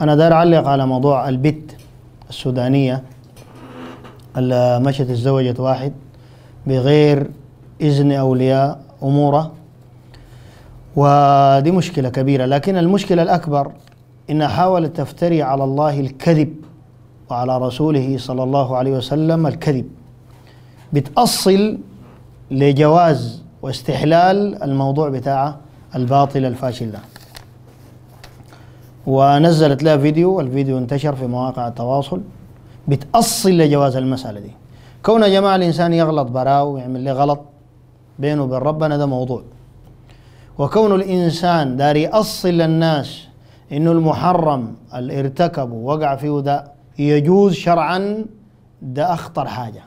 أنا داير أعلق على موضوع البت السودانية اللي مشت اتزوجت واحد بغير إذن أولياء أموره ودي مشكلة كبيرة لكن المشكلة الأكبر إنها حاولت تفتري على الله الكذب وعلى رسوله صلى الله عليه وسلم الكذب بتأصل لجواز واستحلال الموضوع بتاع الباطل الفاشل ده ونزلت لها فيديو الفيديو انتشر في مواقع التواصل بتأصل لجواز المسألة دي كون يا جماعة الإنسان يغلط براه ويعمل لي غلط بينه وبين ربنا ده موضوع وكون الإنسان داري يأصل للناس إنه المحرم اللي ارتكبه وقع فيه ده يجوز شرعا ده أخطر حاجة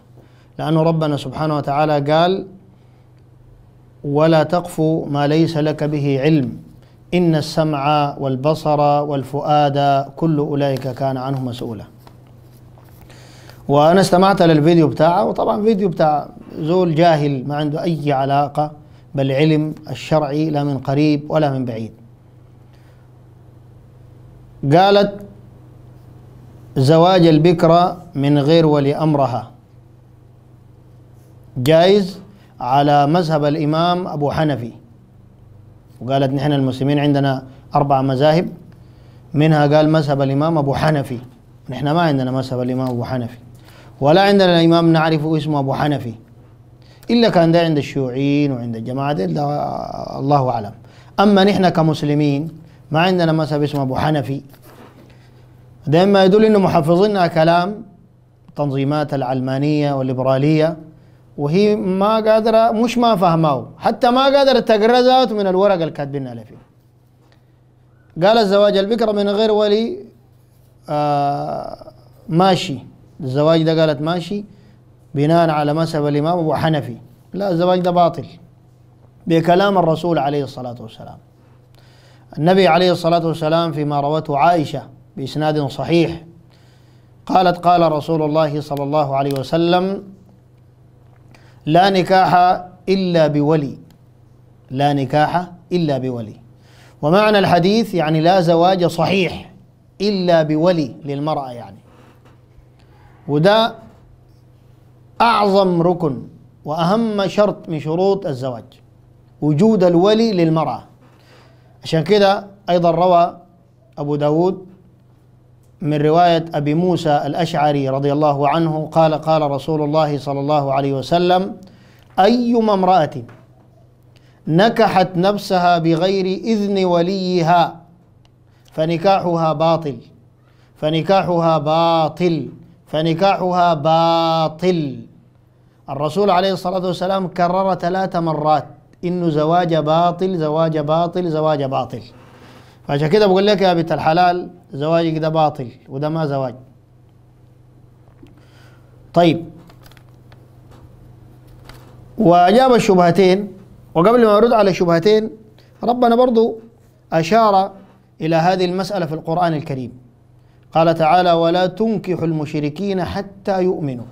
لأنه ربنا سبحانه وتعالى قال ولا تقف ما ليس لك به علم إن السمع والبصر والفؤاد كل أولئك كان عنه مسؤولا وأنا استمعت للفيديو بتاعه وطبعا فيديو بتاع زول جاهل ما عنده أي علاقة بالعلم الشرعي لا من قريب ولا من بعيد قالت زواج البكرة من غير ولي أمرها جائز على مذهب الإمام أبو حنفي وقالت نحن المسلمين عندنا أربع مذاهب منها قال مذهب الإمام أبو حنفي نحن ما عندنا مذهب الإمام أبو حنفي ولا عندنا الإمام نعرف اسمه أبو حنفي إلا كان ده عند الشيوعيين وعند الجماعة دي الله أعلم أما نحن كمسلمين ما عندنا مذهب اسمه أبو حنفي ده ما يدل أنه محفظنا كلام تنظيمات العلمانية والليبرالية وهي ما قادرة مش ما فهماه حتى ما قادرة تقرأ ذاته من الورقة اللي كاتبين عليه فيه قال الزواج البكرة من غير ولي آه ماشي الزواج ده قالت ماشي بناء على مذهب الإمام أبو حنفي لا الزواج ده باطل بكلام الرسول عليه الصلاة والسلام النبي عليه الصلاة والسلام فيما روته عائشة بإسناد صحيح قالت قال رسول الله صلى الله عليه وسلم لا نكاح إلا بولي لا نكاح إلا بولي ومعنى الحديث يعني لا زواج صحيح إلا بولي للمرأة يعني وده أعظم ركن وأهم شرط من شروط الزواج وجود الولي للمرأة عشان كده أيضا روى أبو داود من رواية أبي موسى الأشعري رضي الله عنه قال قال رسول الله صلى الله عليه وسلم أيما امرأة نكحت نفسها بغير إذن وليها فنكاحها باطل فنكاحها باطل فنكاحها باطل الرسول عليه الصلاة والسلام كرر ثلاث مرات إنه زواج باطل زواج باطل زواج باطل فعشان كده بقول لك يا بنت الحلال زواجك ده باطل وده ما زواج طيب وأجاب الشبهتين وقبل ما أرد على الشبهتين ربنا برضو أشار إلى هذه المسألة في القرآن الكريم قال تعالى ولا تنكح المشركين حتى يؤمنوا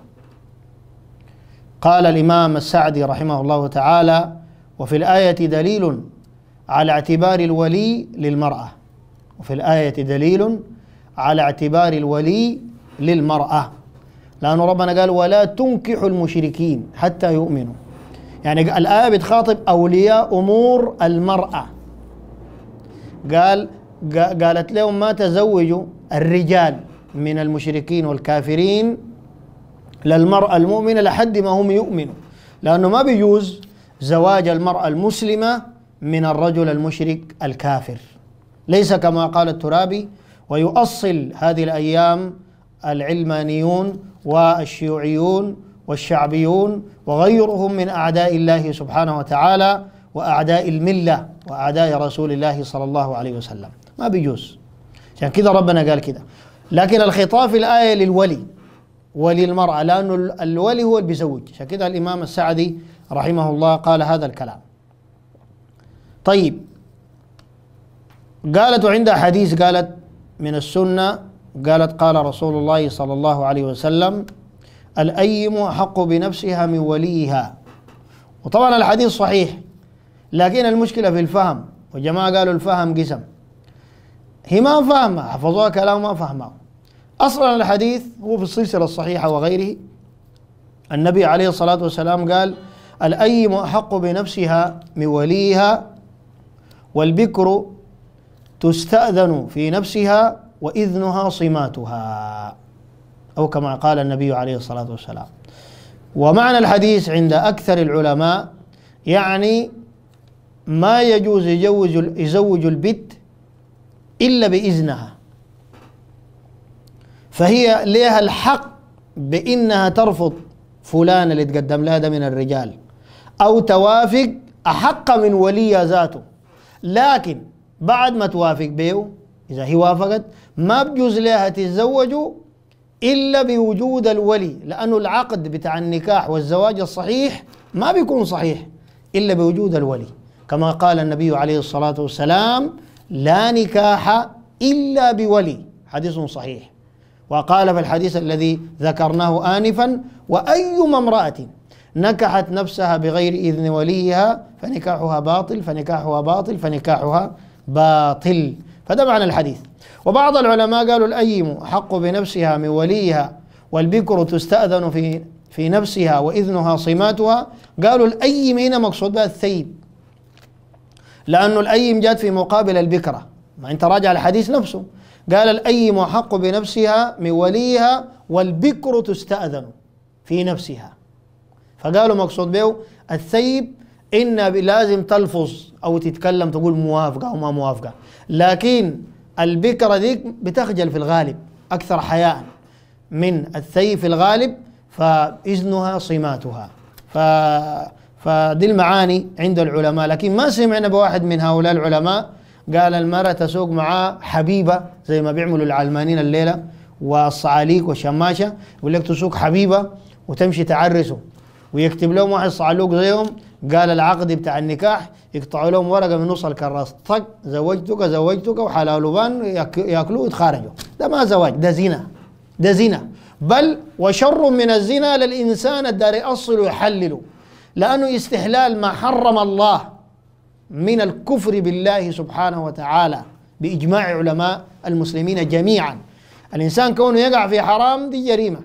قال الإمام السعدي رحمه الله تعالى وفي الآية دليل على اعتبار الولي للمرأة وفي الآية دليل على اعتبار الولي للمرأة لأن ربنا قال ولا تنكحوا المشركين حتى يؤمنوا يعني الآية بتخاطب أولياء أمور المرأة قال قالت لهم ما تزوجوا الرجال من المشركين والكافرين للمرأة المؤمنة لحد ما هم يؤمنوا لأنه ما بيجوز زواج المرأة المسلمة من الرجل المشرك الكافر ليس كما قال الترابي ويؤصل هذه الأيام العلمانيون والشيوعيون والشعبيون وغيرهم من أعداء الله سبحانه وتعالى وأعداء الملة وأعداء رسول الله صلى الله عليه وسلم ما بيجوز عشان يعني كذا ربنا قال كذا لكن الخطاب في الآية للولي وللمراه لأنه الولي هو اللي بيزوج عشان كذا الإمام السعدي رحمه الله قال هذا الكلام طيب قالت وعندها حديث قالت من السنة قالت قال رسول الله صلى الله عليه وسلم الأيم أحق بنفسها من وليها وطبعا الحديث صحيح لكن المشكلة في الفهم وجماعة قالوا الفهم قسم هي ما فهمها حفظوها كلام ما فهمها أصلا الحديث هو في السلسلة الصحيحة وغيره النبي عليه الصلاة والسلام قال الأيم أحق بنفسها من وليها والبكر تستأذن في نفسها وإذنها صماتها أو كما قال النبي عليه الصلاة والسلام ومعنى الحديث عند أكثر العلماء يعني ما يجوز يزوج يزوج البت إلا بإذنها فهي لها الحق بإنها ترفض فلان اللي تقدم لها ده من الرجال أو توافق أحق من وليها ذاته لكن بعد ما توافق بيو إذا هي وافقت ما بجوز لها تتزوجوا إلا بوجود الولي لأنه العقد بتاع النكاح والزواج الصحيح ما بيكون صحيح إلا بوجود الولي كما قال النبي عليه الصلاة والسلام لا نكاح إلا بولي حديث صحيح وقال في الحديث الذي ذكرناه آنفا وأيما امرأة نكحت نفسها بغير إذن وليها فنكاحها باطل فنكاحها باطل فنكاحها باطل فده معنى الحديث وبعض العلماء قالوا الأيم أحق بنفسها من وليها والبكر تستأذن في في نفسها وإذنها صماتها قالوا الأيم هنا مقصود بها الثيب لأنه الأيم جاءت في مقابل البكرة ما أنت راجع الحديث نفسه قال الأيم أحق بنفسها من وليها والبكر تستأذن في نفسها فقالوا مقصود به الثيب إن لازم تلفظ أو تتكلم تقول موافقة أو ما موافقة لكن البكرة ذيك بتخجل في الغالب أكثر حياء من الثي في الغالب فإذنها صماتها ف... فدي المعاني عند العلماء لكن ما سمعنا بواحد من هؤلاء العلماء قال المرأة تسوق معاه حبيبة زي ما بيعملوا العلمانين الليلة والصعاليك والشماشة يقول لك تسوق حبيبة وتمشي تعرسه ويكتب لهم واحد صعلوك زيهم قال العقد بتاع النكاح يقطعوا لهم ورقه من نص الكراس طق زوجتك زوجتك وحلال بان ياكلوا ويتخارجوا ده ما زواج ده زنا ده زنا بل وشر من الزنا للانسان الدار يأصل ويحلل لانه استحلال ما حرم الله من الكفر بالله سبحانه وتعالى باجماع علماء المسلمين جميعا الانسان كونه يقع في حرام دي جريمه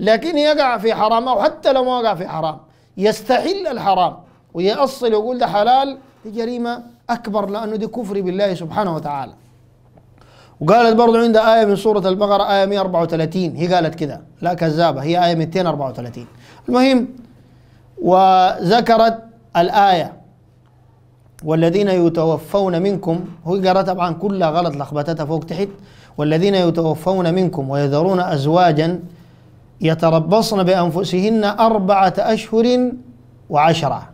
لكن يقع في حرام او حتى لو ما وقع في حرام يستحل الحرام ويأصل ويقول ده حلال دي جريمة أكبر لأنه دي كفر بالله سبحانه وتعالى وقالت برضو عندها آية من سورة البقرة آية 134 هي قالت كده لا كذابة هي آية 234 المهم وذكرت الآية والذين يتوفون منكم هو قرأ طبعا كلها غلط لخبطتها فوق تحت والذين يتوفون منكم ويذرون أزواجا يتربصن بأنفسهن أربعة أشهر وعشرة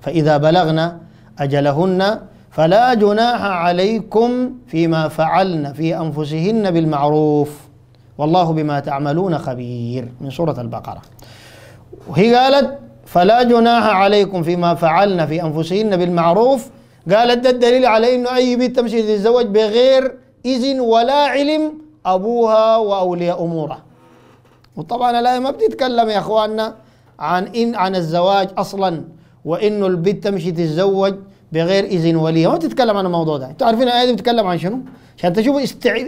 فإذا بلغن أجلهن فلا جناح عليكم فيما فعلن في أنفسهن بالمعروف والله بما تعملون خبير من سورة البقرة وهي قالت فلا جناح عليكم فيما فعلن في أنفسهن بالمعروف قالت ده الدليل على أنه أي بنت تمشي تتزوج بغير إذن ولا علم أبوها وأولياء أموره وطبعا الآية ما بتتكلم يا إخواننا عن إن عن الزواج أصلا وإنه البنت تمشي تتزوج بغير إذن وليها ما بتتكلم عن الموضوع ده أنتوا عارفين الآية دي بتتكلم عن شنو؟ عشان تشوفوا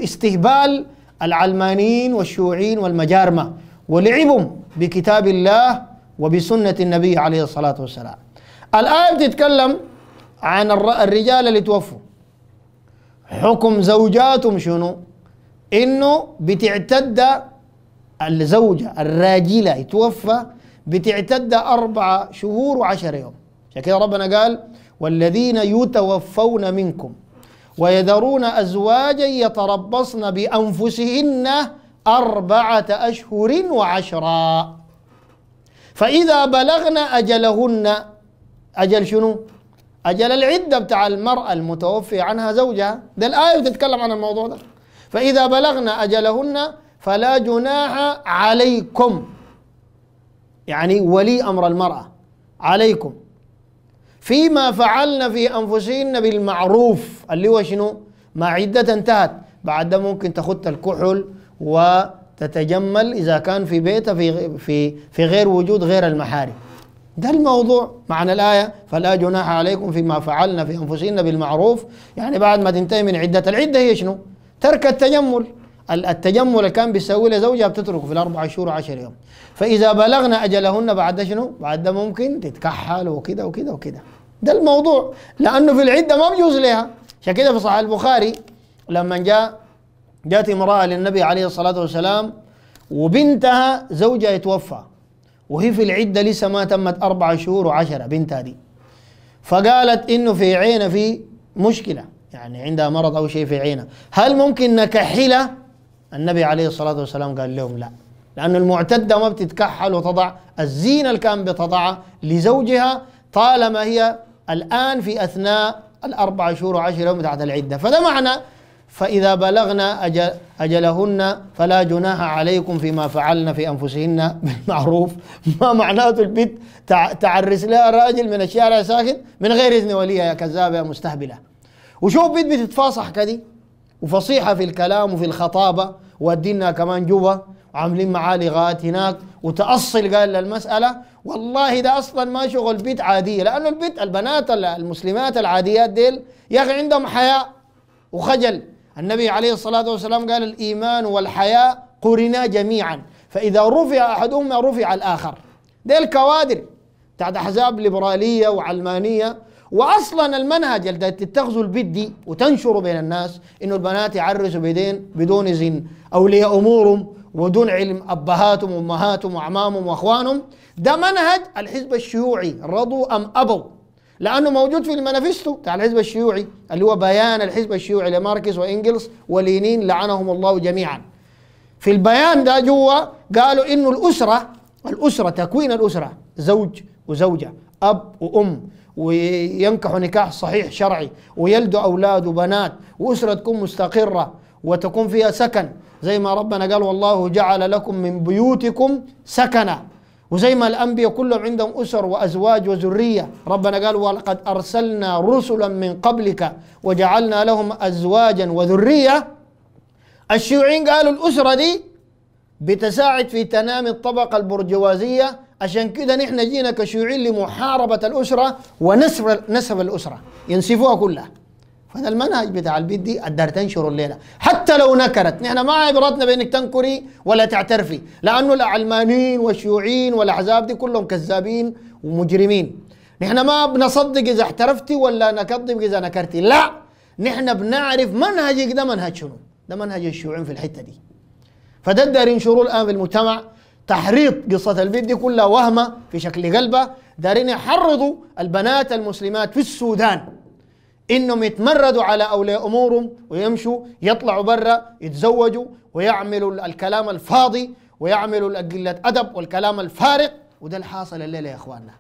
استهبال العلمانيين والشيوعيين والمجارمة ولعبهم بكتاب الله وبسنة النبي عليه الصلاة والسلام الآية بتتكلم عن الرجال اللي توفوا حكم زوجاتهم شنو؟ إنه بتعتد الزوجة الراجلة يتوفى بتعتد أربعة شهور وعشر يوم عشان كده ربنا قال والذين يتوفون منكم ويذرون أزواجا يتربصن بأنفسهن أربعة أشهر وعشرا فإذا بلغن أجلهن أجل شنو؟ أجل العدة بتاع المرأة المتوفي عنها زوجها ده الآية بتتكلم عن الموضوع ده فإذا بلغن أجلهن فلا جناح عليكم يعني ولي أمر المرأة عليكم فيما فعلنا في أنفسهن بالمعروف اللي هو شنو ما عدة انتهت بعد ده ممكن تخط الكحل وتتجمل إذا كان في بيتها في, في, في غير وجود غير المحارم ده الموضوع معنى الآية فلا جناح عليكم فيما فعلنا في أنفسنا بالمعروف يعني بعد ما تنتهي من عدة العدة هي شنو ترك التجمل التجمل اللي كان بيسوي له زوجها بتتركه في الاربع شهور وعشر يوم فاذا بلغنا اجلهن بعد شنو؟ بعد ده ممكن تتكحل وكده وكده وكده ده الموضوع لانه في العده ما بيجوز لها عشان كده في صحيح البخاري لما جاء جاءت امراه للنبي عليه الصلاه والسلام وبنتها زوجها يتوفى وهي في العده لسه ما تمت اربع شهور وعشره بنتها دي فقالت انه في عينه في مشكله يعني عندها مرض او شيء في عينها هل ممكن نكحلها النبي عليه الصلاة والسلام قال لهم لا لأن المعتدة ما بتتكحل وتضع الزينة اللي كان بتضعها لزوجها طالما هي الآن في أثناء الأربع شهور وعشر يوم تحت العدة فده معنى فإذا بلغنا أجل أجلهن فلا جناح عليكم فيما فعلنا في أنفسهن بالمعروف ما معناته البت تعرس لها راجل من الشارع ساكن من غير إذن وليها يا كذابة يا مستهبلة وشوف بنت بتتفاصح كدي وفصيحة في الكلام وفي الخطابة ودينا كمان جوا وعاملين معاه لغات هناك وتأصل قال للمسألة والله ده أصلا ما شغل بيت عادية لأنه البيت البنات المسلمات العاديات ديل يا أخي عندهم حياء وخجل النبي عليه الصلاة والسلام قال الإيمان والحياء قرنا جميعا فإذا رفع أحدهما رفع الآخر ديل كوادر بتاعت أحزاب ليبرالية وعلمانية واصلا المنهج اللي تتخذوا البيت دي وتنشره بين الناس انه البنات يعرسوا بدين بدون اذن اولياء امورهم ودون علم ابهاتهم وامهاتهم واعمامهم واخوانهم ده منهج الحزب الشيوعي رضوا ام ابوا لانه موجود في المانيفستو بتاع الحزب الشيوعي اللي هو بيان الحزب الشيوعي لماركس وانجلس ولينين لعنهم الله جميعا في البيان ده جوا قالوا انه الاسره الاسره تكوين الاسره زوج وزوجه اب وام وينكحوا نكاح صحيح شرعي ويلدوا أولاد وبنات وأسرة تكون مستقرة وتكون فيها سكن زي ما ربنا قال والله جعل لكم من بيوتكم سكنا وزي ما الأنبياء كلهم عندهم أسر وأزواج وذرية ربنا قال ولقد أرسلنا رسلا من قبلك وجعلنا لهم أزواجا وذرية الشيوعيين قالوا الأسرة دي بتساعد في تنامي الطبقة البرجوازية عشان كده نحن جينا كشيوعيين لمحاربة الأسرة ونسب نسب الأسرة ينسفوها كلها فده المنهج بتاع البيت دي الدار تنشره الليله حتى لو نكرت نحن ما عبرتنا بانك تنكري ولا تعترفي لانه العلمانيين والشيوعيين والاحزاب دي كلهم كذابين ومجرمين نحن ما بنصدق اذا احترفتي ولا نكذب اذا نكرتي لا نحن بنعرف منهجك ده منهج شنو ده منهج الشيوعيين في الحته دي فده الدار ينشروه الان في المجتمع تحريض قصة البيت دي كلها وهمة في شكل قلبها دارين يحرضوا البنات المسلمات في السودان انهم يتمردوا على اولياء امورهم ويمشوا يطلعوا برا يتزوجوا ويعملوا الكلام الفاضي ويعملوا قله ادب والكلام الفارغ وده الحاصل الليله يا اخواننا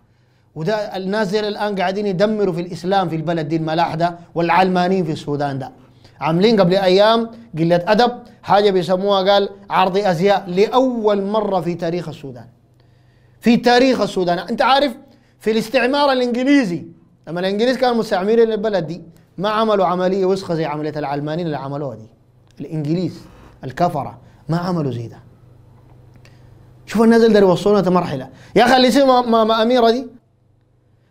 وده الناس الان قاعدين يدمروا في الاسلام في البلد دي الملاحده والعلمانيين في السودان ده عاملين قبل ايام قله ادب حاجه بيسموها قال عرض ازياء لاول مره في تاريخ السودان في تاريخ السودان انت عارف في الاستعمار الانجليزي لما الانجليز كانوا مستعمرين للبلد دي ما عملوا عمليه وسخه زي عمليه العلمانيين اللي عملوها دي الانجليز الكفره ما عملوا زي ده شوف الناس اللي يوصلونا مرحله يا اخي اللي ما, ما, ما اميره دي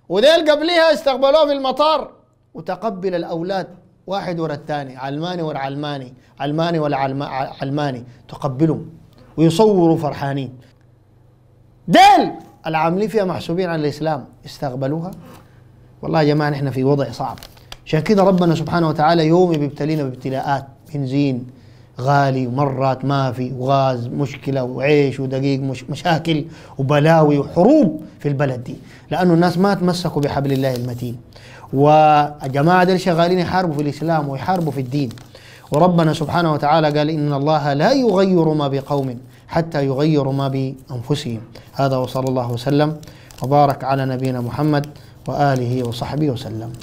وديل قبليها استقبلوه في المطار وتقبل الاولاد واحد ورا الثاني علماني ورا علماني علماني ولا علماني تقبلهم ويصوروا فرحانين ديل العاملين فيها محسوبين على الاسلام استقبلوها والله يا جماعه نحن في وضع صعب عشان كده ربنا سبحانه وتعالى يوم بيبتلينا بابتلاءات بنزين غالي ومرات ما في وغاز مشكله وعيش ودقيق مش مشاكل وبلاوي وحروب في البلد دي لانه الناس ما تمسكوا بحبل الله المتين والجماعة دول شغالين يحاربوا في الإسلام ويحاربوا في الدين وربنا سبحانه وتعالى قال إن الله لا يغير ما بقوم حتى يغيروا ما بأنفسهم هذا وصلى الله وسلم وبارك على نبينا محمد وآله وصحبه وسلم